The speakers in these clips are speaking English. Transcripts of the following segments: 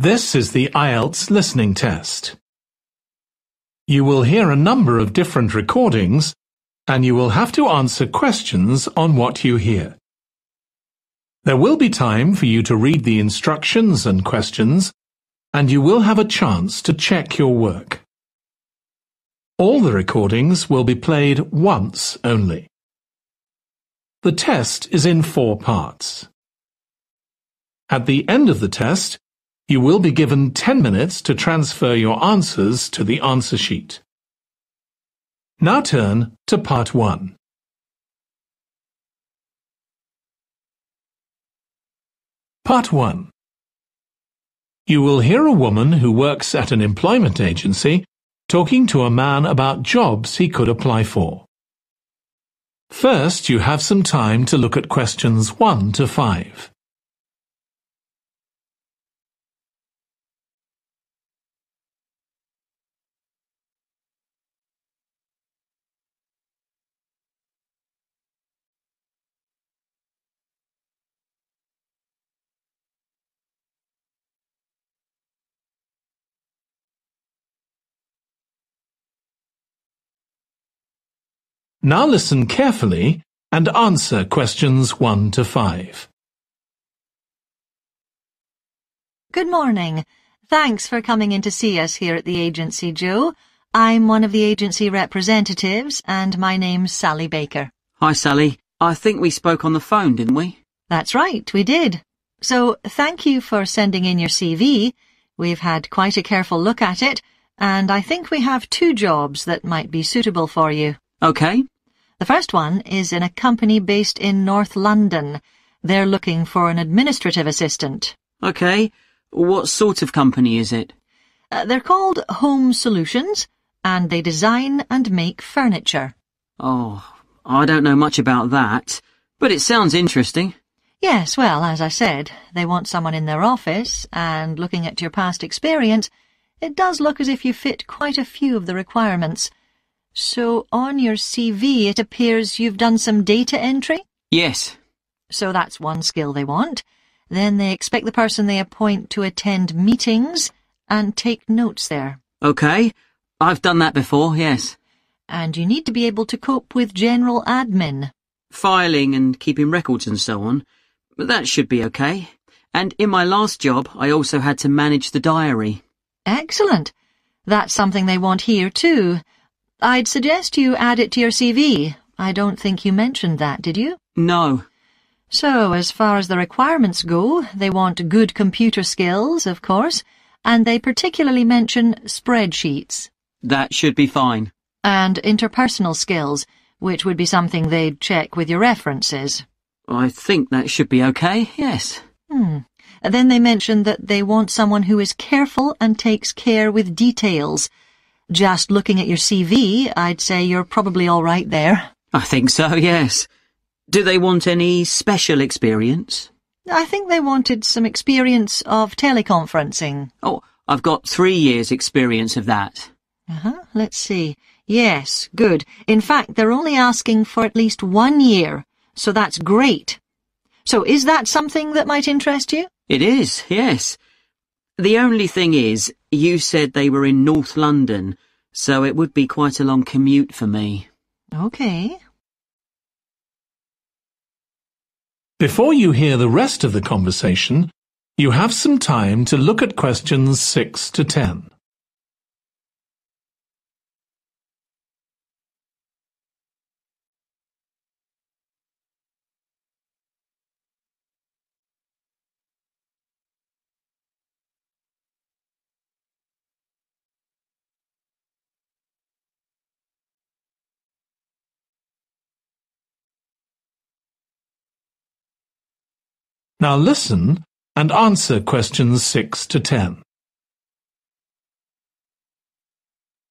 This is the IELTS listening test. You will hear a number of different recordings and you will have to answer questions on what you hear. There will be time for you to read the instructions and questions and you will have a chance to check your work. All the recordings will be played once only. The test is in four parts. At the end of the test, you will be given 10 minutes to transfer your answers to the answer sheet. Now turn to part 1. Part 1 You will hear a woman who works at an employment agency talking to a man about jobs he could apply for. First, you have some time to look at questions 1 to 5. Now listen carefully and answer questions 1 to 5. Good morning. Thanks for coming in to see us here at the agency, Joe. I'm one of the agency representatives, and my name's Sally Baker. Hi, Sally. I think we spoke on the phone, didn't we? That's right, we did. So, thank you for sending in your CV. We've had quite a careful look at it, and I think we have two jobs that might be suitable for you. Okay. The first one is in a company based in North London. They're looking for an administrative assistant. Okay. What sort of company is it? Uh, they're called Home Solutions, and they design and make furniture. Oh, I don't know much about that, but it sounds interesting. Yes, well, as I said, they want someone in their office, and looking at your past experience, it does look as if you fit quite a few of the requirements. So on your CV it appears you've done some data entry? Yes. So that's one skill they want. Then they expect the person they appoint to attend meetings and take notes there. Okay. I've done that before, yes. And you need to be able to cope with general admin. Filing and keeping records and so on. But that should be okay. And in my last job, I also had to manage the diary. Excellent. That's something they want here too. I'd suggest you add it to your CV. I don't think you mentioned that, did you? No. So, as far as the requirements go, they want good computer skills, of course, and they particularly mention spreadsheets. That should be fine. And interpersonal skills, which would be something they'd check with your references. I think that should be okay, yes. Hmm. Then they mention that they want someone who is careful and takes care with details, just looking at your CV, I'd say you're probably all right there. I think so, yes. Do they want any special experience? I think they wanted some experience of teleconferencing. Oh, I've got three years' experience of that. Uh-huh. Let's see. Yes, good. In fact, they're only asking for at least one year, so that's great. So is that something that might interest you? It is, yes. The only thing is, you said they were in North London, so it would be quite a long commute for me. Okay. Before you hear the rest of the conversation, you have some time to look at questions 6 to 10. Now listen and answer questions 6 to 10.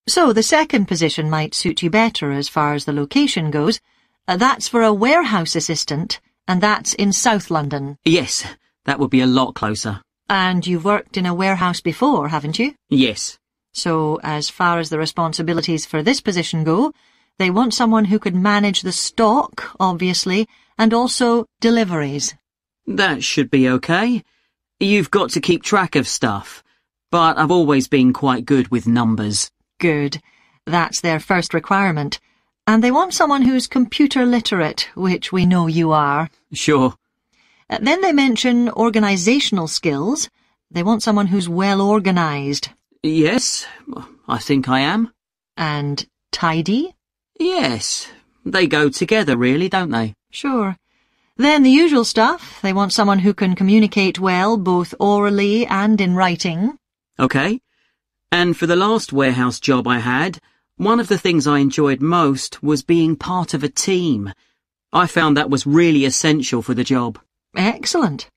So the second position might suit you better as far as the location goes. Uh, that's for a warehouse assistant, and that's in South London. Yes, that would be a lot closer. And you've worked in a warehouse before, haven't you? Yes. So, as far as the responsibilities for this position go, they want someone who could manage the stock, obviously, and also deliveries. That should be okay. You've got to keep track of stuff, but I've always been quite good with numbers. Good. That's their first requirement. And they want someone who's computer literate, which we know you are. Sure. Uh, then they mention organisational skills. They want someone who's well organised. Yes, I think I am. And tidy? Yes. They go together, really, don't they? Sure. Then the usual stuff. They want someone who can communicate well, both orally and in writing. Okay. And for the last warehouse job I had, one of the things I enjoyed most was being part of a team. I found that was really essential for the job. Excellent.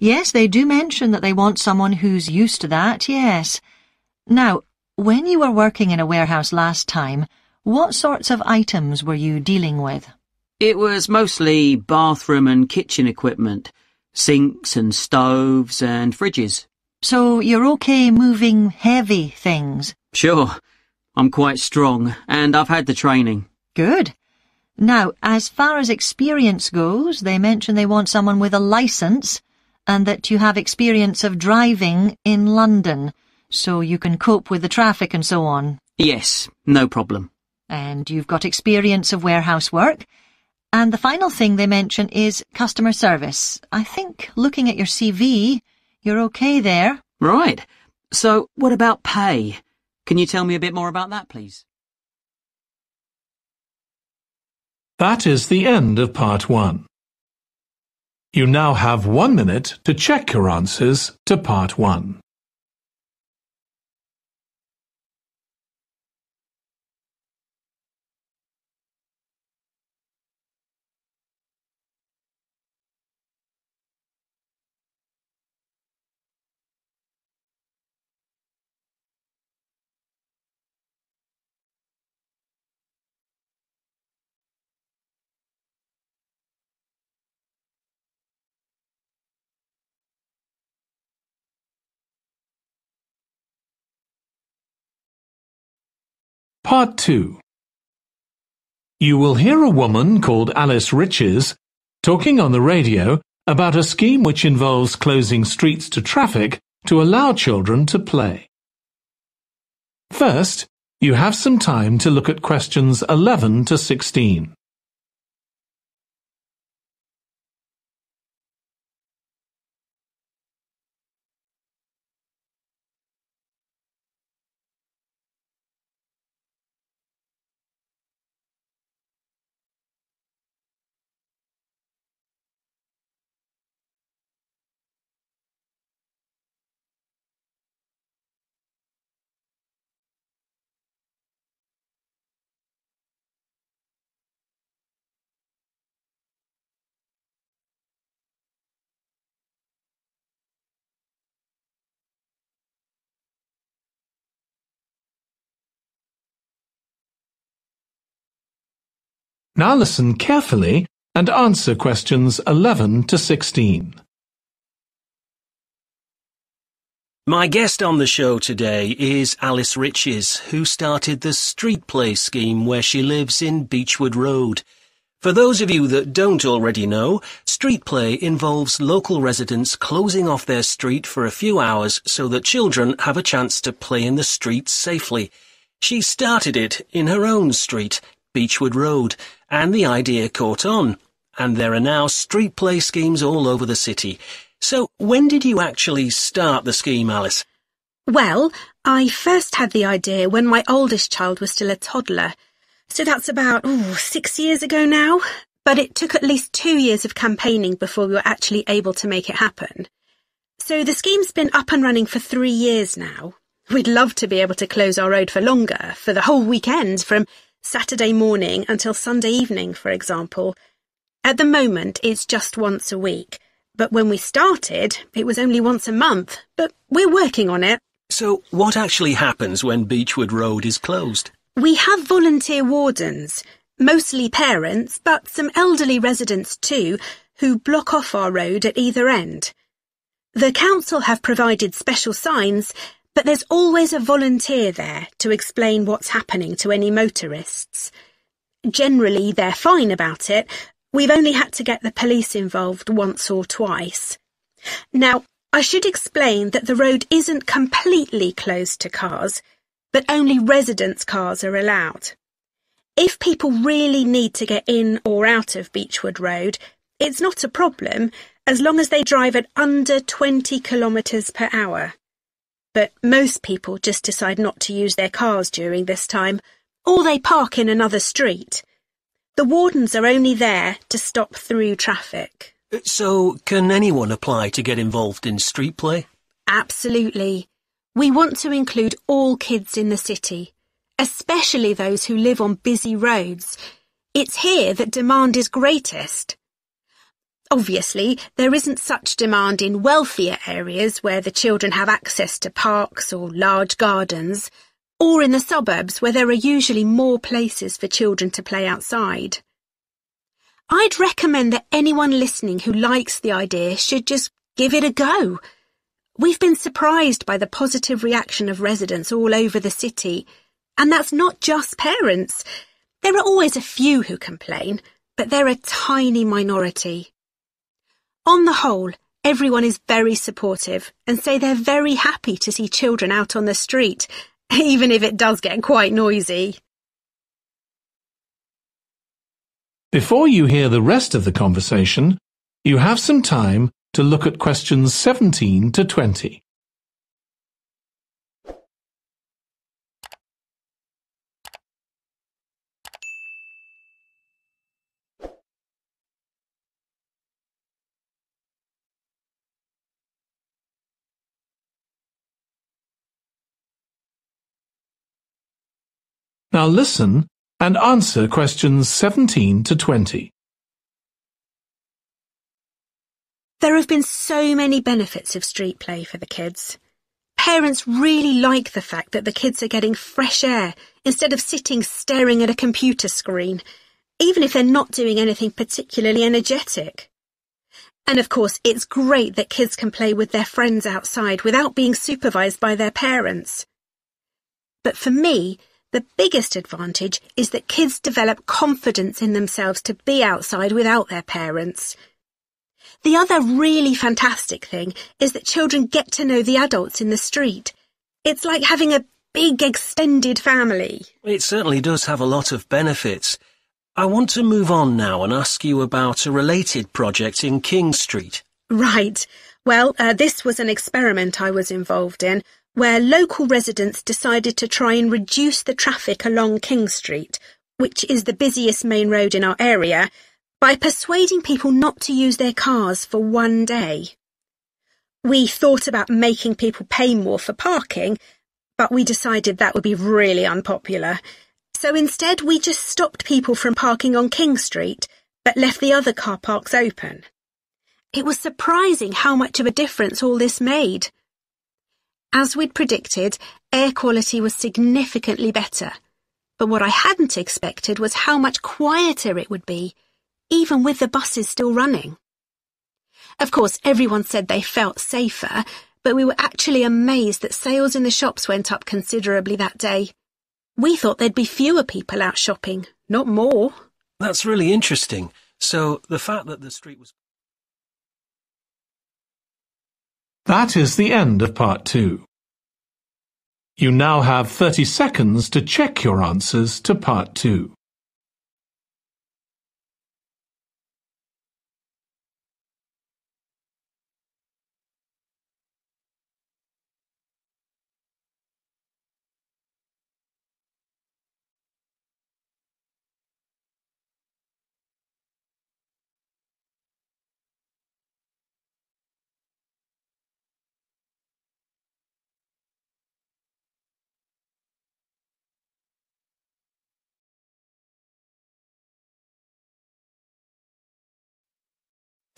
Yes, they do mention that they want someone who's used to that, yes. Now, when you were working in a warehouse last time, what sorts of items were you dealing with? It was mostly bathroom and kitchen equipment, sinks and stoves and fridges. So you're okay moving heavy things? Sure. I'm quite strong, and I've had the training. Good. Now, as far as experience goes, they mention they want someone with a licence, and that you have experience of driving in London, so you can cope with the traffic and so on. Yes, no problem. And you've got experience of warehouse work, and the final thing they mention is customer service. I think looking at your CV, you're okay there. Right. So what about pay? Can you tell me a bit more about that, please? That is the end of part one. You now have one minute to check your answers to part one. Part 2 You will hear a woman called Alice Riches talking on the radio about a scheme which involves closing streets to traffic to allow children to play. First, you have some time to look at questions 11 to 16. Now listen carefully and answer questions 11 to 16. My guest on the show today is Alice Riches, who started the Street Play scheme where she lives in Beechwood Road. For those of you that don't already know, street play involves local residents closing off their street for a few hours so that children have a chance to play in the streets safely. She started it in her own street, Beechwood Road, and the idea caught on, and there are now street play schemes all over the city. So when did you actually start the scheme, Alice? Well, I first had the idea when my oldest child was still a toddler. So that's about ooh, six years ago now. But it took at least two years of campaigning before we were actually able to make it happen. So the scheme's been up and running for three years now. We'd love to be able to close our road for longer, for the whole weekend, from Saturday morning until Sunday evening, for example. At the moment, it's just once a week. But when we started, it was only once a month. But we're working on it. So what actually happens when Beechwood Road is closed? We have volunteer wardens, mostly parents, but some elderly residents too, who block off our road at either end. The council have provided special signs but there's always a volunteer there to explain what's happening to any motorists. Generally, they're fine about it. We've only had to get the police involved once or twice. Now, I should explain that the road isn't completely closed to cars, but only residents' cars are allowed. If people really need to get in or out of Beechwood Road, it's not a problem as long as they drive at under 20 kilometres per hour but most people just decide not to use their cars during this time, or they park in another street. The wardens are only there to stop through traffic. Uh, so, can anyone apply to get involved in street play? Absolutely. We want to include all kids in the city, especially those who live on busy roads. It's here that demand is greatest. Obviously, there isn't such demand in wealthier areas where the children have access to parks or large gardens, or in the suburbs where there are usually more places for children to play outside. I'd recommend that anyone listening who likes the idea should just give it a go. We've been surprised by the positive reaction of residents all over the city, and that's not just parents. There are always a few who complain, but they're a tiny minority. On the whole, everyone is very supportive and say they're very happy to see children out on the street, even if it does get quite noisy. Before you hear the rest of the conversation, you have some time to look at questions 17 to 20. Now listen and answer questions 17 to 20. There have been so many benefits of street play for the kids. Parents really like the fact that the kids are getting fresh air instead of sitting staring at a computer screen, even if they're not doing anything particularly energetic. And of course, it's great that kids can play with their friends outside without being supervised by their parents. But for me, the biggest advantage is that kids develop confidence in themselves to be outside without their parents. The other really fantastic thing is that children get to know the adults in the street. It's like having a big extended family. It certainly does have a lot of benefits. I want to move on now and ask you about a related project in King Street. Right. Well, uh, this was an experiment I was involved in where local residents decided to try and reduce the traffic along King Street, which is the busiest main road in our area, by persuading people not to use their cars for one day. We thought about making people pay more for parking, but we decided that would be really unpopular. So instead, we just stopped people from parking on King Street, but left the other car parks open. It was surprising how much of a difference all this made. As we'd predicted, air quality was significantly better, but what I hadn't expected was how much quieter it would be, even with the buses still running. Of course, everyone said they felt safer, but we were actually amazed that sales in the shops went up considerably that day. We thought there'd be fewer people out shopping, not more. That's really interesting. So the fact that the street was That is the end of part two. You now have 30 seconds to check your answers to part two.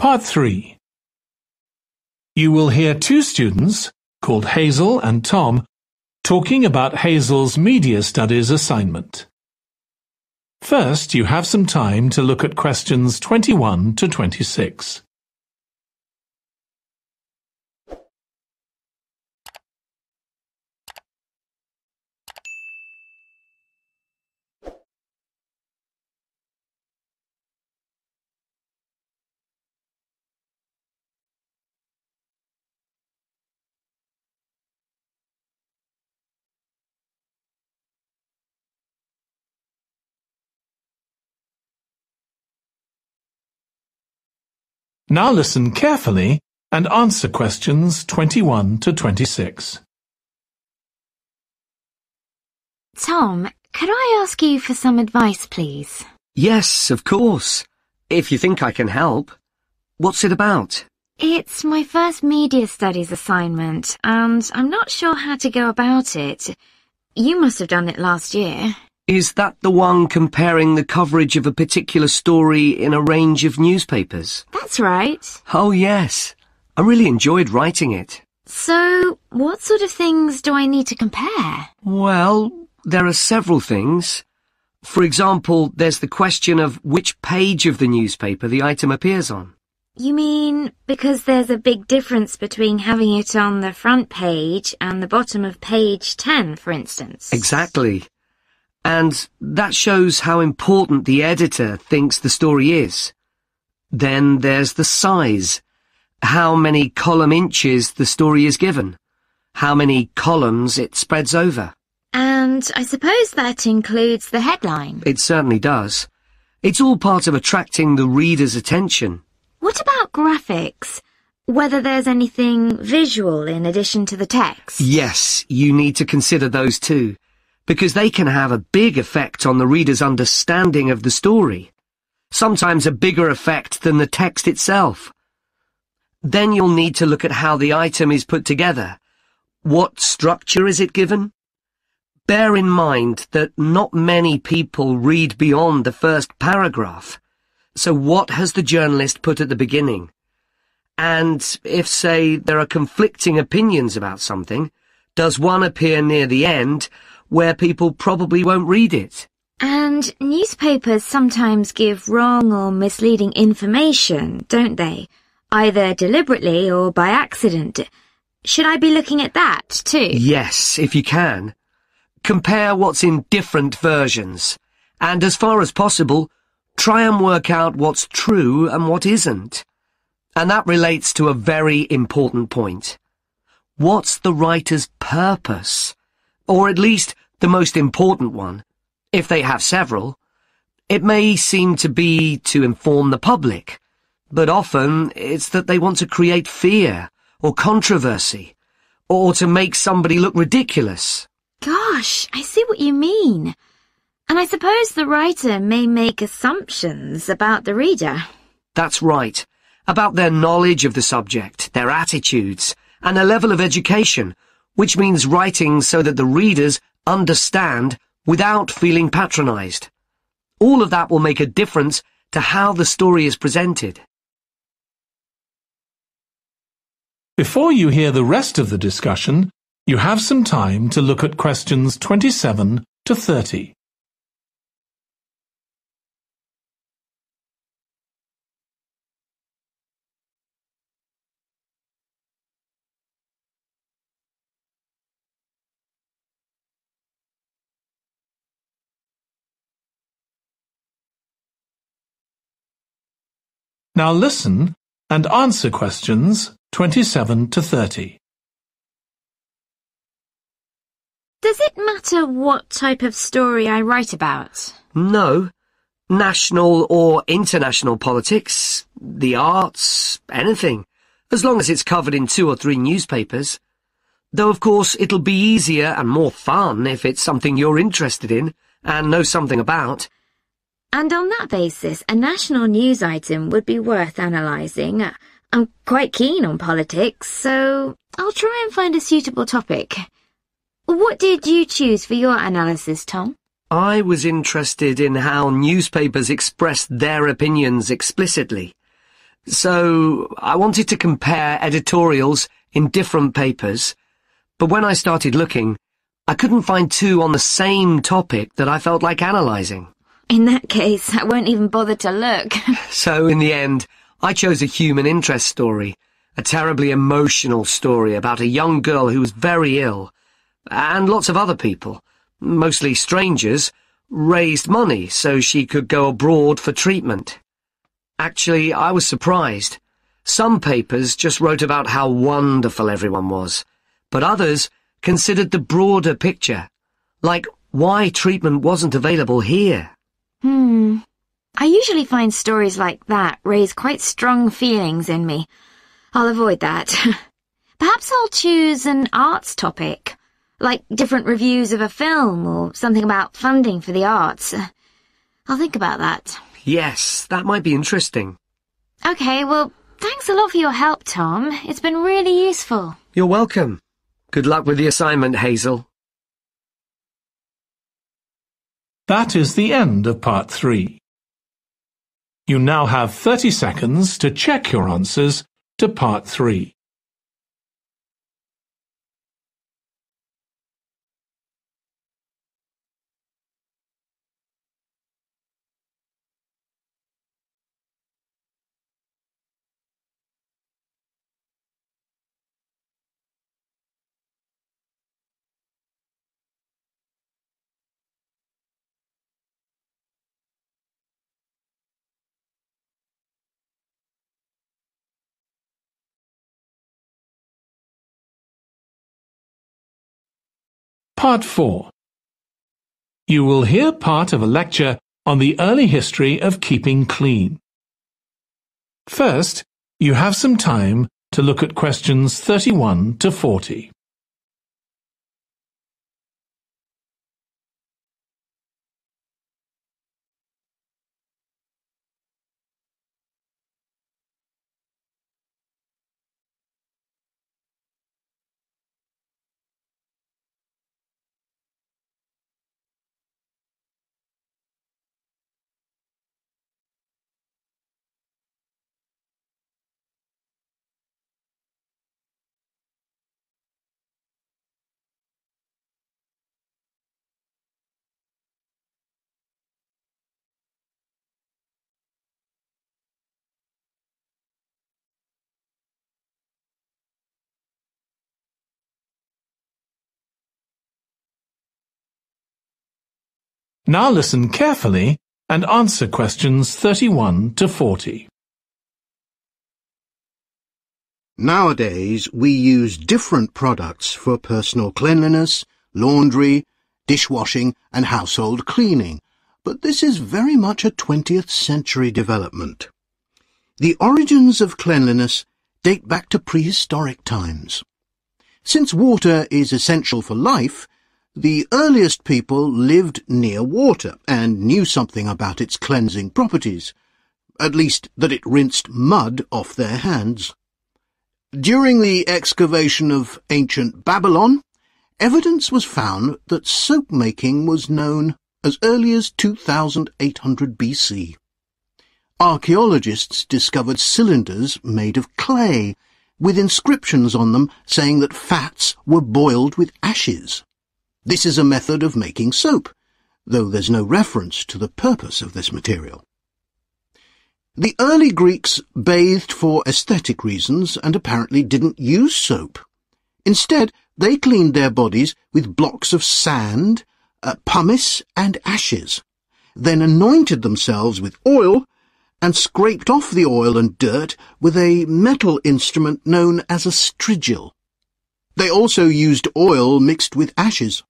Part 3 You will hear two students, called Hazel and Tom, talking about Hazel's Media Studies assignment. First, you have some time to look at questions 21 to 26. Now listen carefully and answer questions 21 to 26. Tom, could I ask you for some advice, please? Yes, of course. If you think I can help. What's it about? It's my first media studies assignment, and I'm not sure how to go about it. You must have done it last year. Is that the one comparing the coverage of a particular story in a range of newspapers? That's right. Oh, yes. I really enjoyed writing it. So, what sort of things do I need to compare? Well, there are several things. For example, there's the question of which page of the newspaper the item appears on. You mean because there's a big difference between having it on the front page and the bottom of page 10, for instance? Exactly. And that shows how important the editor thinks the story is. Then there's the size. How many column inches the story is given. How many columns it spreads over. And I suppose that includes the headline. It certainly does. It's all part of attracting the reader's attention. What about graphics? Whether there's anything visual in addition to the text? Yes, you need to consider those too because they can have a big effect on the reader's understanding of the story, sometimes a bigger effect than the text itself. Then you'll need to look at how the item is put together. What structure is it given? Bear in mind that not many people read beyond the first paragraph. So what has the journalist put at the beginning? And if, say, there are conflicting opinions about something, does one appear near the end where people probably won't read it. And newspapers sometimes give wrong or misleading information, don't they? Either deliberately or by accident. Should I be looking at that, too? Yes, if you can. Compare what's in different versions. And as far as possible, try and work out what's true and what isn't. And that relates to a very important point. What's the writer's purpose? Or at least, the most important one, if they have several, it may seem to be to inform the public, but often it's that they want to create fear or controversy, or to make somebody look ridiculous. Gosh, I see what you mean. And I suppose the writer may make assumptions about the reader. That's right. About their knowledge of the subject, their attitudes, and their level of education, which means writing so that the readers understand without feeling patronized. All of that will make a difference to how the story is presented. Before you hear the rest of the discussion, you have some time to look at questions 27 to 30. Now listen and answer questions 27 to 30. Does it matter what type of story I write about? No. National or international politics, the arts, anything, as long as it's covered in two or three newspapers. Though, of course, it'll be easier and more fun if it's something you're interested in and know something about and on that basis a national news item would be worth analysing. I'm quite keen on politics, so I'll try and find a suitable topic. What did you choose for your analysis, Tom? I was interested in how newspapers expressed their opinions explicitly. So I wanted to compare editorials in different papers, but when I started looking, I couldn't find two on the same topic that I felt like analysing. In that case, I won't even bother to look. so, in the end, I chose a human interest story, a terribly emotional story about a young girl who was very ill, and lots of other people, mostly strangers, raised money so she could go abroad for treatment. Actually, I was surprised. Some papers just wrote about how wonderful everyone was, but others considered the broader picture, like why treatment wasn't available here. Hmm. I usually find stories like that raise quite strong feelings in me. I'll avoid that. Perhaps I'll choose an arts topic, like different reviews of a film or something about funding for the arts. I'll think about that. Yes, that might be interesting. Okay, well, thanks a lot for your help, Tom. It's been really useful. You're welcome. Good luck with the assignment, Hazel. That is the end of part three. You now have 30 seconds to check your answers to part three. Part 4 You will hear part of a lecture on the early history of keeping clean. First, you have some time to look at questions 31 to 40. Now listen carefully and answer questions 31 to 40. Nowadays, we use different products for personal cleanliness, laundry, dishwashing and household cleaning, but this is very much a 20th century development. The origins of cleanliness date back to prehistoric times. Since water is essential for life, the earliest people lived near water and knew something about its cleansing properties, at least that it rinsed mud off their hands. During the excavation of ancient Babylon, evidence was found that soap-making was known as early as 2800 BC. Archaeologists discovered cylinders made of clay, with inscriptions on them saying that fats were boiled with ashes. This is a method of making soap, though there's no reference to the purpose of this material. The early Greeks bathed for aesthetic reasons and apparently didn't use soap. Instead, they cleaned their bodies with blocks of sand, uh, pumice, and ashes, then anointed themselves with oil and scraped off the oil and dirt with a metal instrument known as a strigil. They also used oil mixed with ashes.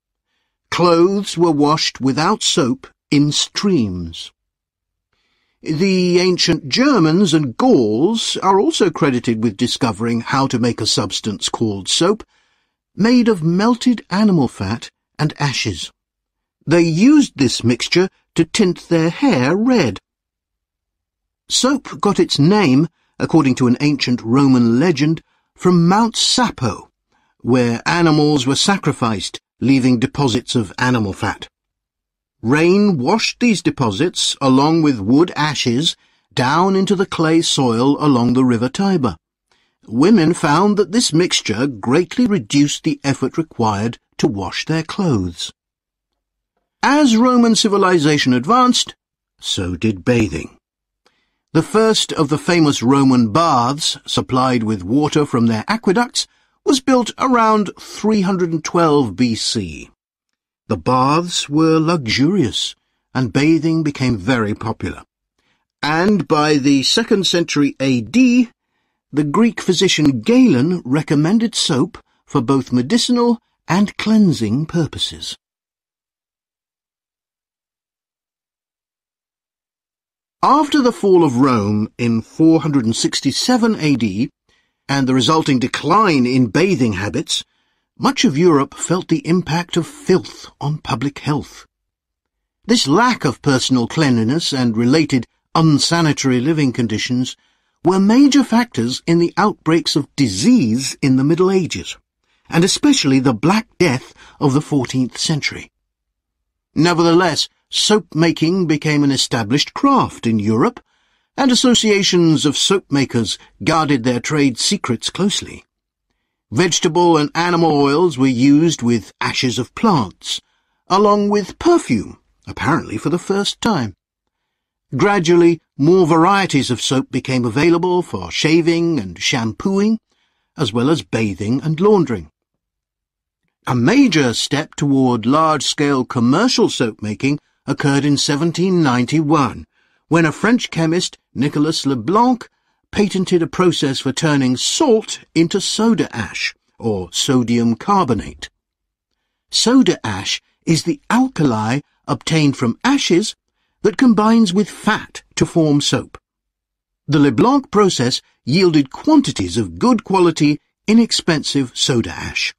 Clothes were washed without soap in streams. The ancient Germans and Gauls are also credited with discovering how to make a substance called soap, made of melted animal fat and ashes. They used this mixture to tint their hair red. Soap got its name, according to an ancient Roman legend, from Mount Sapo, where animals were sacrificed leaving deposits of animal fat. Rain washed these deposits, along with wood ashes, down into the clay soil along the River Tiber. Women found that this mixture greatly reduced the effort required to wash their clothes. As Roman civilization advanced, so did bathing. The first of the famous Roman baths, supplied with water from their aqueducts, was built around 312 BC. The baths were luxurious, and bathing became very popular. And by the 2nd century AD, the Greek physician Galen recommended soap for both medicinal and cleansing purposes. After the fall of Rome in 467 AD, and the resulting decline in bathing habits, much of Europe felt the impact of filth on public health. This lack of personal cleanliness and related unsanitary living conditions were major factors in the outbreaks of disease in the Middle Ages, and especially the Black Death of the 14th century. Nevertheless, soap making became an established craft in Europe and associations of soap makers guarded their trade secrets closely. Vegetable and animal oils were used with ashes of plants, along with perfume, apparently for the first time. Gradually, more varieties of soap became available for shaving and shampooing, as well as bathing and laundering. A major step toward large-scale commercial soap making occurred in 1791 when a French chemist, Nicolas Leblanc, patented a process for turning salt into soda ash, or sodium carbonate. Soda ash is the alkali obtained from ashes that combines with fat to form soap. The Leblanc process yielded quantities of good quality, inexpensive soda ash.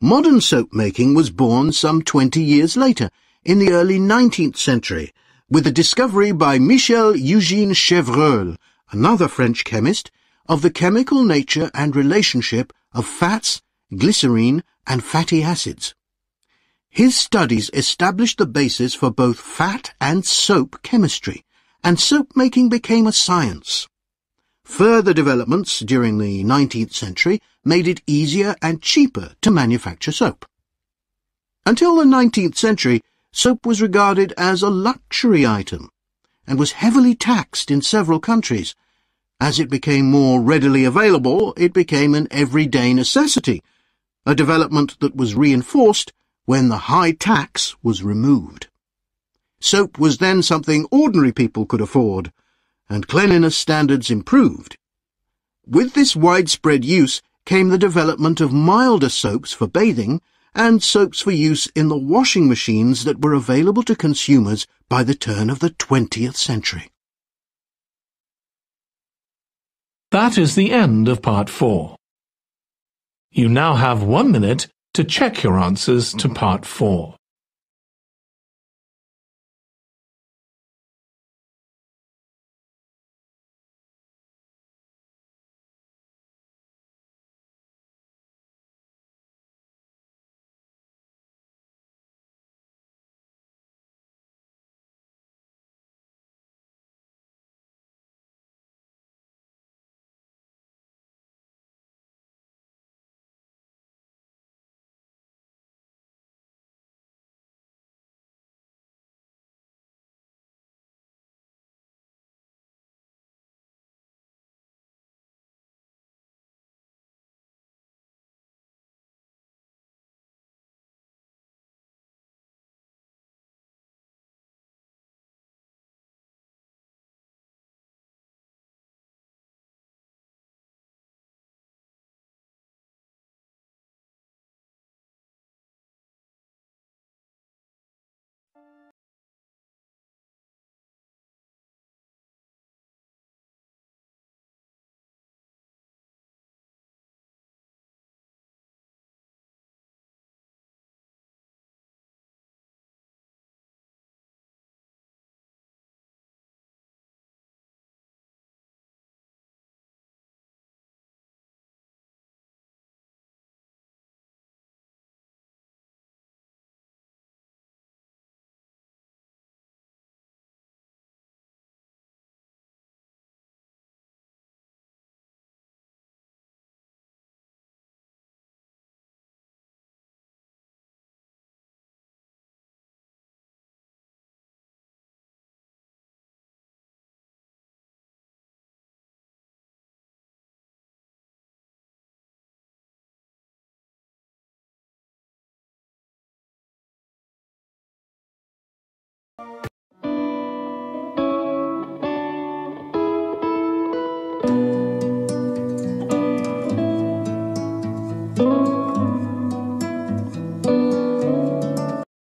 Modern soap making was born some 20 years later, in the early 19th century, with the discovery by Michel Eugène Chevreul, another French chemist, of the chemical nature and relationship of fats, glycerine, and fatty acids. His studies established the basis for both fat and soap chemistry, and soap-making became a science. Further developments during the 19th century made it easier and cheaper to manufacture soap. Until the 19th century, soap was regarded as a luxury item and was heavily taxed in several countries. As it became more readily available, it became an everyday necessity, a development that was reinforced when the high tax was removed. Soap was then something ordinary people could afford, and cleanliness standards improved. With this widespread use came the development of milder soaps for bathing and soaps for use in the washing machines that were available to consumers by the turn of the 20th century. That is the end of part four. You now have one minute to check your answers to part four.